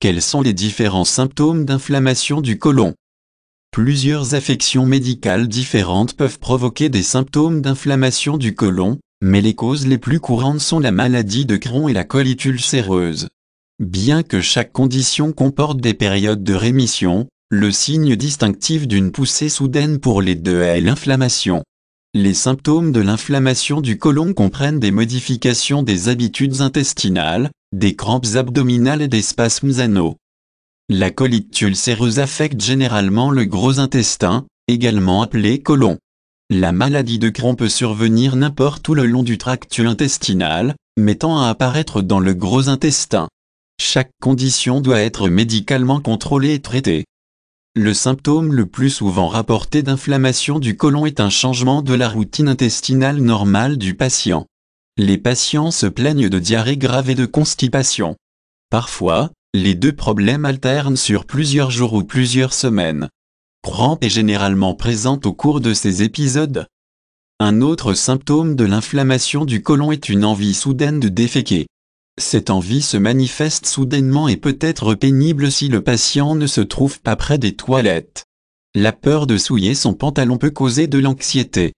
Quels sont les différents symptômes d'inflammation du côlon Plusieurs affections médicales différentes peuvent provoquer des symptômes d'inflammation du côlon, mais les causes les plus courantes sont la maladie de Crohn et la colite ulcéreuse. Bien que chaque condition comporte des périodes de rémission, le signe distinctif d'une poussée soudaine pour les deux est l'inflammation. Les symptômes de l'inflammation du côlon comprennent des modifications des habitudes intestinales, des crampes abdominales et des spasmes anaux. La colite ulcéreuse affecte généralement le gros intestin, également appelé colon. La maladie de Crohn peut survenir n'importe où le long du tract intestinal, mettant à apparaître dans le gros intestin. Chaque condition doit être médicalement contrôlée et traitée. Le symptôme le plus souvent rapporté d'inflammation du côlon est un changement de la routine intestinale normale du patient. Les patients se plaignent de diarrhée grave et de constipation. Parfois, les deux problèmes alternent sur plusieurs jours ou plusieurs semaines. Crampe est généralement présente au cours de ces épisodes. Un autre symptôme de l'inflammation du côlon est une envie soudaine de déféquer. Cette envie se manifeste soudainement et peut être pénible si le patient ne se trouve pas près des toilettes. La peur de souiller son pantalon peut causer de l'anxiété.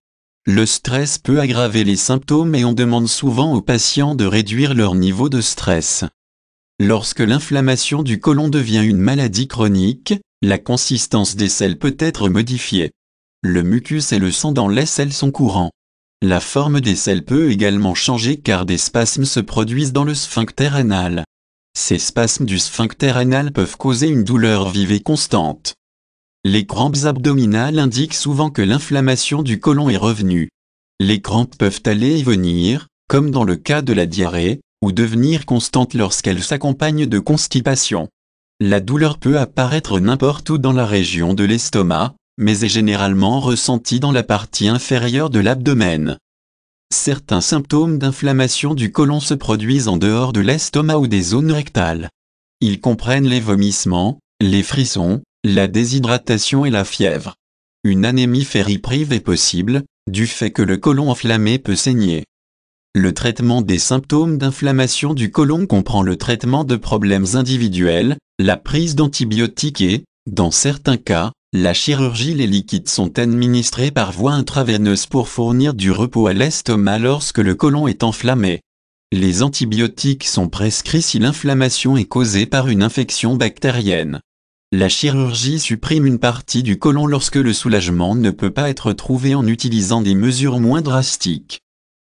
Le stress peut aggraver les symptômes et on demande souvent aux patients de réduire leur niveau de stress. Lorsque l'inflammation du côlon devient une maladie chronique, la consistance des selles peut être modifiée. Le mucus et le sang dans les selles sont courants. La forme des selles peut également changer car des spasmes se produisent dans le sphincter anal. Ces spasmes du sphincter anal peuvent causer une douleur vive et constante. Les crampes abdominales indiquent souvent que l'inflammation du côlon est revenue. Les crampes peuvent aller et venir, comme dans le cas de la diarrhée, ou devenir constantes lorsqu'elles s'accompagnent de constipation. La douleur peut apparaître n'importe où dans la région de l'estomac, mais est généralement ressentie dans la partie inférieure de l'abdomen. Certains symptômes d'inflammation du côlon se produisent en dehors de l'estomac ou des zones rectales. Ils comprennent les vomissements, les frissons, la déshydratation et la fièvre. Une anémie ferriprive est possible, du fait que le côlon enflammé peut saigner. Le traitement des symptômes d'inflammation du côlon comprend le traitement de problèmes individuels, la prise d'antibiotiques et, dans certains cas, la chirurgie. Les liquides sont administrés par voie intraveineuse pour fournir du repos à l'estomac lorsque le côlon est enflammé. Les antibiotiques sont prescrits si l'inflammation est causée par une infection bactérienne. La chirurgie supprime une partie du côlon lorsque le soulagement ne peut pas être trouvé en utilisant des mesures moins drastiques.